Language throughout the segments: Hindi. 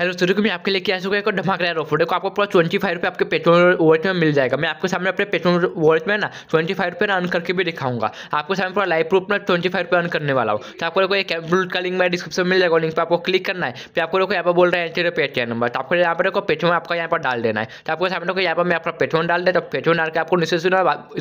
हेलो सूर्य को मैं आपके लिए क्या चुका है धमाकेदार ऑफर देखो आपको पूरा ट्वेंटी फाइव रुपये आपके पेट्रोल वॉलेट में मिल जाएगा मैं आपके सामने अपने पेट्रोल वॉलेट में ना ट्वेंटी फाइव रुपये अर्न करके भी दिखाऊंगा आपके सामने पूरा लाइव प्रूफ में ट्वेंटी फाइव रुपये अर्न करने वाला हूँ तो आपको एक कैम्पलूट का लिंक मेरे डिस्क्रिप्शन मिल जाएगा लिंक पर आपको क्लिक करना है फिर आपको लोग यहाँ पर बोल रहे हैं तेरे पेटीएम नंबर तो आपको यहाँ पर देखो पेट्रोल आपका यहाँ पर डाल देना है तो आपको सामने को यहाँ पर मैं आपका पेट्रोल डाल दे तो पेट्रोल डाल के आपको नीचे से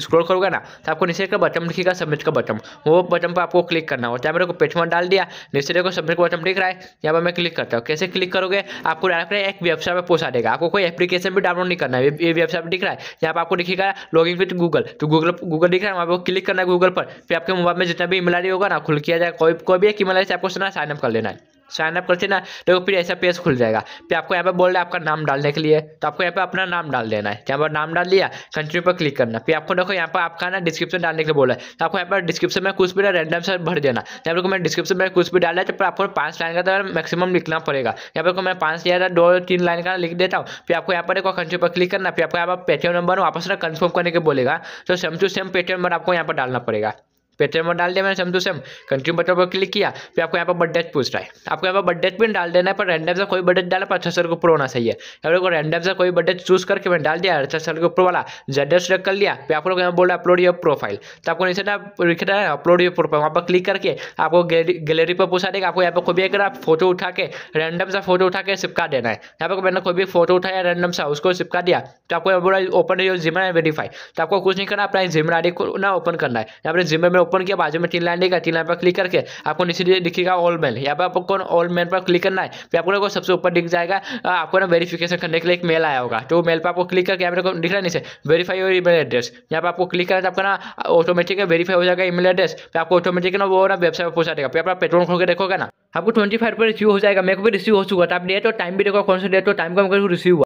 स्क्रोल करोगे ना तो आपको नीचे का बटन लिखेगा सबमिट का बटन वो बटन पर आपको क्लिक करना होता है यहाँ पर पेट्रोल डाल दिया नीचे देखो सबमिट का बटन लिख रहा है यहाँ पर मैं क्लिक करता हूँ कैसे क्लिक करोगे आपको डायरेक्ट एक वेबसाइट पर पहुंचा देगा आपको कोई एप्लीकेशन भी डाउनलोड नहीं करना है ये वेबसाइट दिख रहा है यहाँ पर आपको दिखेगा लॉग इन विद गूगल तो गूगल गूगल दिख रहा है वहाँ पर क्लिक करना है गूगल पर फिर आपके मोबाइल में जितना भी ईमेल आई होगा ना खुल किया जाए कोई कोई भी एक ईमेल आई से आपको सुना साइनअप कर लेना है साइन अप करते ना देखो तो फिर ऐसा पेज खुल जाएगा फिर आपको यहाँ पर बोल रहा है आपका नाम डालने के लिए तो आपको यहाँ पर अपना नाम डाल देना है यहाँ पर नाम डाल लिया कंटिन्यू पर क्लिक करना फिर आपको देखो यहाँ पर आपका ना डिस्क्रिप्शन डालने के लिए बोला है तो आपको यहाँ पर डिस्क्रिप्शन में कुछ भी ना रैंडम से भर देना यहाँ पर मैं डिस्क्रिप्शन में कुछ भी डाला है तो फिर आपको पाँच लाइन का मैक्सिमम तो लिखना पड़ेगा यहाँ पर मैं पाँच या दो तीन लाइन का लिख देता हूँ फिर आपको यहाँ पर देखो कंटिन्यू पर क्लिक करना फिर आपको यहाँ पर पेटीएम नंबर वापस ना कन्फर्म करने के बोलेगा तो same to same Paytm number आपको यहाँ पर डालना पड़ेगा पेटीएम में डाल दिया मैंने same to same country button पर क्लिक किया फिर आपको यहाँ पर बर्थडेट पूछ रहा है आपको यहाँ पर बर्थडेट पिन डाल देना है पर रैंडम से कोई बर्थडेट डाला पर अच्छा सर ऊपर होना चाहिए आप लोग रैंडम से कोई बर्थडेट चूज करके मैंने डाल दिया अच्छा सर के ऊपर वाला जेड सेलेक्ट कर लिया फिर आप लोग यहाँ बोल रहा अपलोड योर प्रोफाइल तो आपको नीचे ना लिख रहा है अपलोड योर प्रोफाइल वहाँ पर क्लिक करके आपको गैलरी पर पूछा देगा आपको यहाँ पर कोई भी एक फोटो उठा के रैंडम सा फोटो उठा के चिपका देना है यहाँ पर मैंने कोई भी फोटो उठाया रैंडम सा उसको चिपका दिया तो आपको बोला ओपन योर जिमर वेरीफाई तो आपको कुछ नहीं करना अपना जिमर आई ना ओपन करना है यहाँ पर जिमर में ओपन किया बाजू में तीन लाइन देगा तीन लाइन पर क्लिक करके आपको नीचे दिखेगा ऑल मेल यहाँ पर आपको ऑल मेल पर क्लिक करना है फिर आपको सबसे ऊपर दिख जाएगा आपको ना वेरीफिकेशन करने के लिए एक मेल आया होगा तो मेल पर आपको क्लिक करके यहाँ पर दिख रहा है नीचे वेरीफाई योर ईमेल एड्रेस यहाँ पर आपको क्लिक करना तो आपका ना ऑटोमेटिक वेरीफाई हो जाएगा ईमेल एड्रेस फिर आपको ऑटोमेटिक ना वो ना वेबसाइट पर पहुंचा देगा फिर आप पेट्रोल खोल के देखोगे ना आपको ट्वेंटी फाइव पर रिसीव हो जाएगा मेरे को भी रिसीव हो चुका था तो आप डेट और टाइम भी देखो कौन सा डेट और टाइम का मेरे को रिसीव हुआ